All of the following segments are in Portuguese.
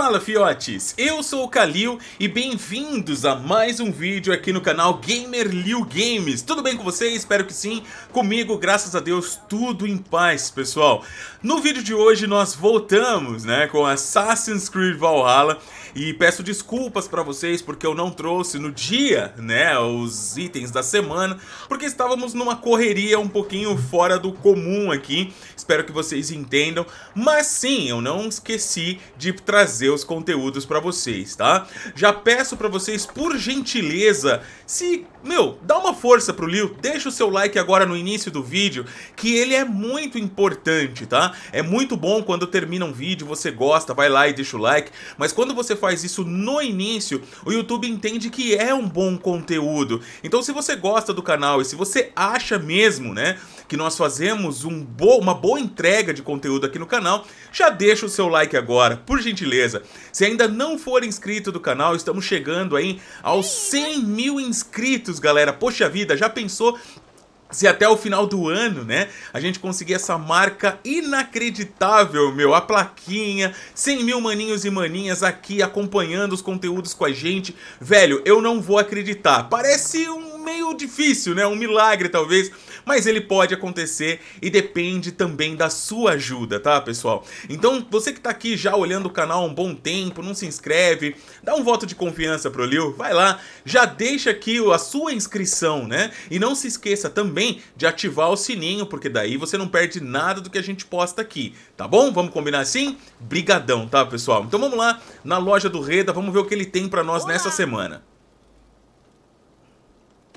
Fala fiotes, eu sou o Kalil e bem-vindos a mais um vídeo aqui no canal Gamer Liu Games. Tudo bem com vocês? Espero que sim. Comigo, graças a Deus, tudo em paz, pessoal. No vídeo de hoje nós voltamos, né, com Assassin's Creed Valhalla e peço desculpas para vocês porque eu não trouxe no dia, né, os itens da semana, porque estávamos numa correria um pouquinho fora do comum aqui. Espero que vocês entendam, mas sim, eu não esqueci de trazer os conteúdos para vocês, tá? Já peço para vocês por gentileza, se, meu, dá uma força pro Liu, deixa o seu like agora no início do vídeo, que ele é muito importante, tá? É muito bom quando termina um vídeo, você gosta, vai lá e deixa o like, mas quando você faz faz isso no início, o YouTube entende que é um bom conteúdo. Então se você gosta do canal e se você acha mesmo, né, que nós fazemos um bo uma boa entrega de conteúdo aqui no canal, já deixa o seu like agora, por gentileza. Se ainda não for inscrito do canal, estamos chegando aí aos 100 mil inscritos, galera. Poxa vida, já pensou se até o final do ano, né, a gente conseguir essa marca inacreditável, meu, a plaquinha, 100 mil maninhos e maninhas aqui acompanhando os conteúdos com a gente, velho, eu não vou acreditar. Parece um meio difícil, né, um milagre talvez mas ele pode acontecer e depende também da sua ajuda, tá, pessoal? Então, você que tá aqui já olhando o canal há um bom tempo, não se inscreve, dá um voto de confiança pro Liu, vai lá, já deixa aqui a sua inscrição, né? E não se esqueça também de ativar o sininho, porque daí você não perde nada do que a gente posta aqui, tá bom? Vamos combinar assim? Brigadão, tá, pessoal? Então vamos lá na loja do Reda, vamos ver o que ele tem para nós Olá. nessa semana.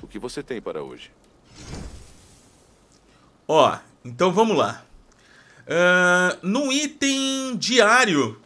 O que você tem para hoje? Ó, então vamos lá. Uh, no item diário,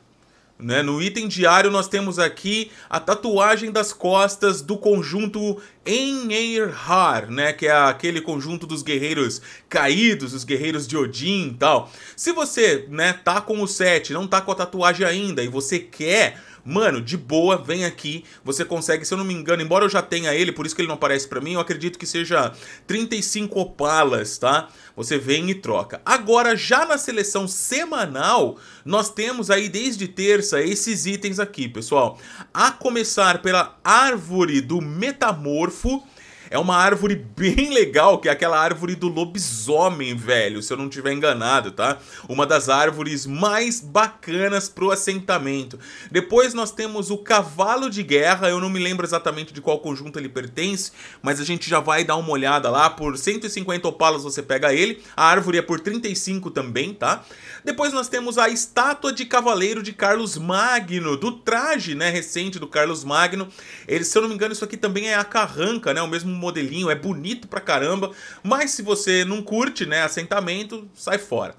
né? No item diário nós temos aqui a tatuagem das costas do conjunto Enirhar, né, que é aquele conjunto dos guerreiros caídos, os guerreiros de Odin e tal. Se você, né, tá com o set, não tá com a tatuagem ainda e você quer Mano, de boa, vem aqui. Você consegue, se eu não me engano, embora eu já tenha ele, por isso que ele não aparece para mim, eu acredito que seja 35 opalas, tá? Você vem e troca. Agora, já na seleção semanal, nós temos aí desde terça esses itens aqui, pessoal. A começar pela árvore do metamorfo fou É uma árvore bem legal, que é aquela árvore do lobisomem, velho, se eu não tiver enganado, tá? Uma das árvores mais bacanas pro assentamento. Depois nós temos o cavalo de guerra, eu não me lembro exatamente de qual conjunto ele pertence, mas a gente já vai dar uma olhada lá, por 150 opalas você pega ele, a árvore é por 35 também, tá? Depois nós temos a estátua de cavaleiro de Carlos Magno, do traje, né, recente do Carlos Magno. Ele, se eu não me engano, isso aqui também é a carranca, né, o mesmo modelinho, é bonito pra caramba, mas se você não curte, né, assentamento, sai fora.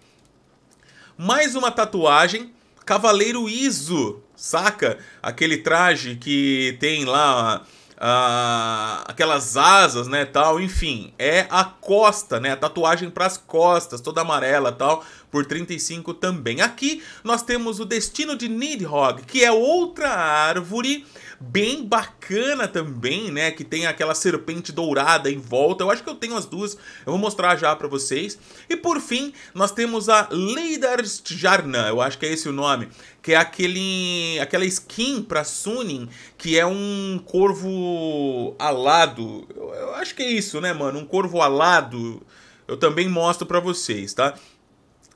Mais uma tatuagem, cavaleiro iso, saca? Aquele traje que tem lá ah, aquelas asas, né, tal, enfim, é a costa, né, a tatuagem para as costas, toda amarela, tal, por 35 também. Aqui nós temos o destino de Nidhogg, que é outra árvore bem bacana também, né? Que tem aquela serpente dourada em volta. Eu acho que eu tenho as duas, eu vou mostrar já para vocês. E por fim, nós temos a Leidarstjarna, eu acho que é esse o nome, que é aquele, aquela skin para Sunin, que é um corvo alado. Eu, eu acho que é isso, né, mano? Um corvo alado. Eu também mostro para vocês, tá?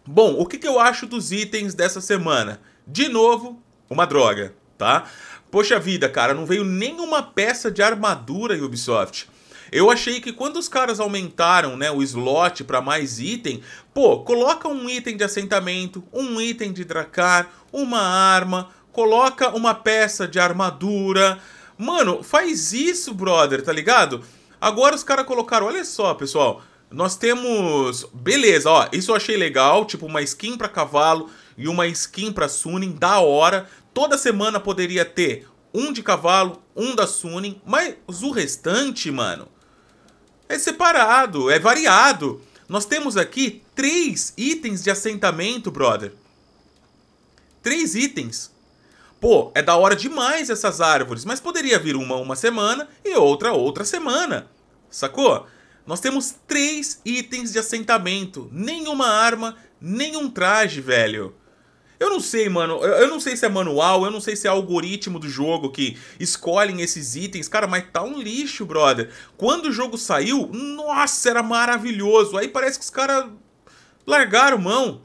Bom, o que, que eu acho dos itens dessa semana? De novo, uma droga, tá? Poxa vida, cara, não veio nenhuma peça de armadura em Ubisoft. Eu achei que quando os caras aumentaram né, o slot para mais item, pô, coloca um item de assentamento, um item de dracar, uma arma, coloca uma peça de armadura. Mano, faz isso, brother, tá ligado? Agora os caras colocaram, olha só, pessoal, nós temos... Beleza, ó. Isso eu achei legal. Tipo, uma skin pra cavalo e uma skin pra Sunin. Da hora. Toda semana poderia ter um de cavalo, um da Sunin. Mas o restante, mano... É separado, é variado. Nós temos aqui três itens de assentamento, brother. Três itens. Pô, é da hora demais essas árvores, mas poderia vir uma uma semana e outra outra semana. Sacou? nós temos três itens de assentamento. Nenhuma arma, nenhum traje, velho. Eu não sei, mano. Eu, não sei se é manual, eu não sei se é algoritmo do jogo que escolhem esses itens. Cara, mas tá um lixo, brother. Quando o jogo saiu, nossa, era maravilhoso. Aí parece que os caras largaram mão.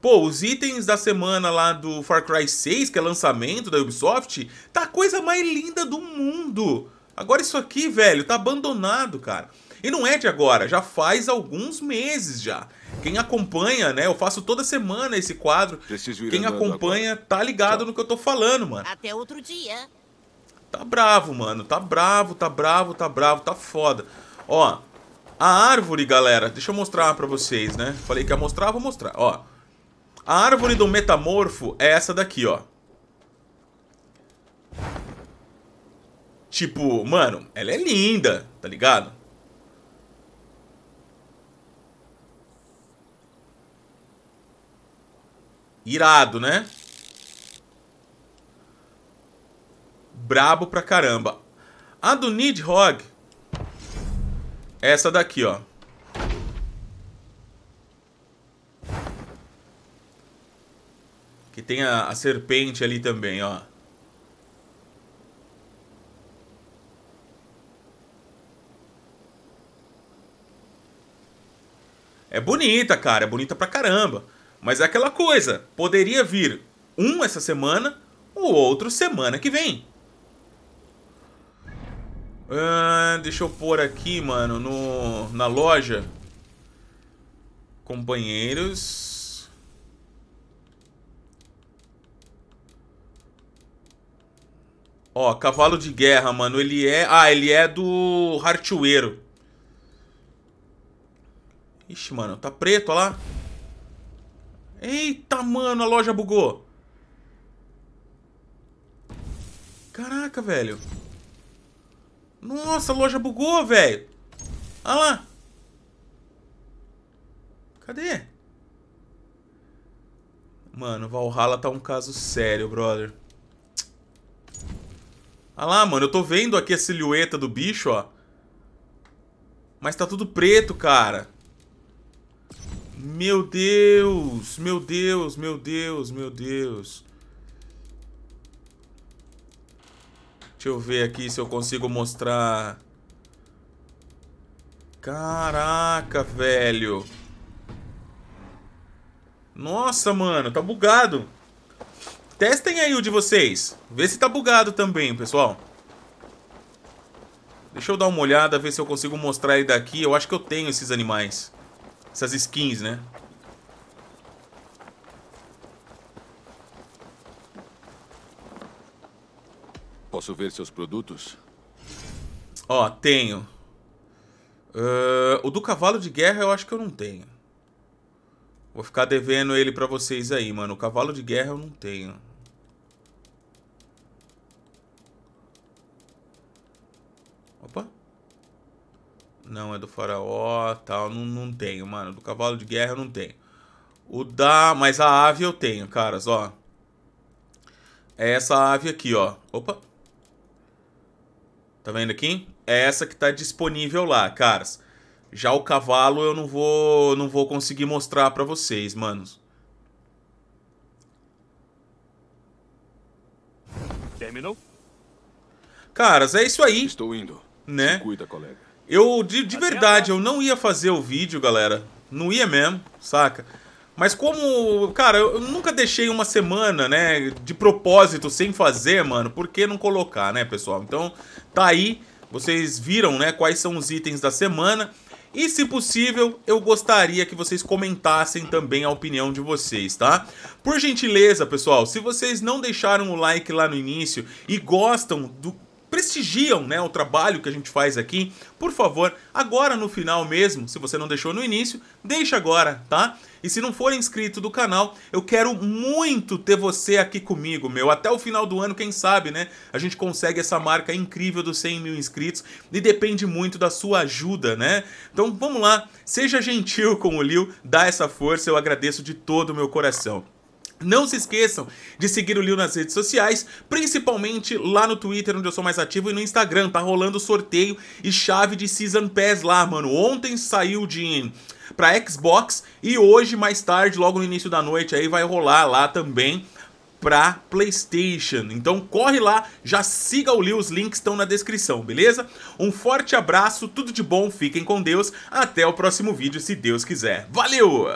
Pô, os itens da semana lá do Far Cry 6, que é lançamento da Ubisoft, tá a coisa mais linda do mundo. Agora isso aqui, velho, tá abandonado, cara. E não é de agora, já faz alguns meses já. Quem acompanha, né? Eu faço toda semana esse quadro. Quem acompanha agora. tá ligado Tchau. no que eu tô falando, mano. Até outro dia. Tá bravo, mano. Tá bravo, tá bravo, tá bravo, tá foda. Ó, a árvore, galera, deixa eu mostrar pra vocês, né? Falei que ia mostrar, vou mostrar. Ó, a árvore do metamorfo é essa daqui, ó. Tipo, mano, ela é linda, tá ligado? Irado, né? Brabo pra caramba. A do Nidhogg. Essa daqui, ó. Que tem a, a serpente ali também, ó. É bonita, cara. É bonita pra caramba. Mas é aquela coisa, poderia vir um essa semana, o outro semana que vem. Ah, deixa eu pôr aqui, mano, no, na loja. Companheiros. Ó, cavalo de guerra, mano. Ele é... Ah, ele é do hartueiro. Ixi, mano, tá preto, ó lá. Eita, mano, a loja bugou. Caraca, velho. Nossa, a loja bugou, velho. Olha lá. Cadê? Mano, Valhalla tá um caso sério, brother. Olha lá, mano. Eu tô vendo aqui a silhueta do bicho, ó. Mas tá tudo preto, cara. Meu Deus, meu Deus, meu Deus, meu Deus. Deixa eu ver aqui se eu consigo mostrar. Caraca, velho. Nossa, mano, tá bugado. Testem aí o de vocês. Vê se tá bugado também, pessoal. Deixa eu dar uma olhada, ver se eu consigo mostrar ele daqui. Eu acho que eu tenho esses animais. Essas skins, né? Posso ver seus produtos? Ó, tenho. Uh, o do cavalo de guerra eu acho que eu não tenho. Vou ficar devendo ele pra vocês aí, mano. O cavalo de guerra eu não tenho. Não, é do faraó, tal. Não, não tenho, mano. Do cavalo de guerra eu não tenho. O da... Mas a ave eu tenho, caras, ó. É essa ave aqui, ó. Opa. Tá vendo aqui? É essa que tá disponível lá, caras. Já o cavalo eu não vou, não vou conseguir mostrar pra vocês, manos. Terminou? Caras, é isso aí. Estou indo. Né? Se cuida, colega. Eu, de, de verdade, eu não ia fazer o vídeo, galera. Não ia mesmo, saca? Mas como, cara, eu nunca deixei uma semana, né, de propósito sem fazer, mano. Por que não colocar, né, pessoal? Então, tá aí. Vocês viram, né, quais são os itens da semana. E se possível, eu gostaria que vocês comentassem também a opinião de vocês, tá? Por gentileza, pessoal, se vocês não deixaram o like lá no início e gostam do prestigiam né, o trabalho que a gente faz aqui, por favor, agora no final mesmo, se você não deixou no início, deixa agora, tá? E se não for inscrito do canal, eu quero muito ter você aqui comigo, meu. Até o final do ano, quem sabe, né? A gente consegue essa marca incrível dos 100 mil inscritos e depende muito da sua ajuda, né? Então vamos lá, seja gentil com o Liu, dá essa força, eu agradeço de todo o meu coração. Não se esqueçam de seguir o Lil nas redes sociais, principalmente lá no Twitter, onde eu sou mais ativo, e no Instagram. Tá rolando sorteio e chave de Season Pass lá, mano. Ontem saiu de pra Xbox e hoje, mais tarde, logo no início da noite, aí vai rolar lá também para PlayStation. Então corre lá, já siga o Lil, os links estão na descrição, beleza? Um forte abraço, tudo de bom, fiquem com Deus, até o próximo vídeo, se Deus quiser. Valeu!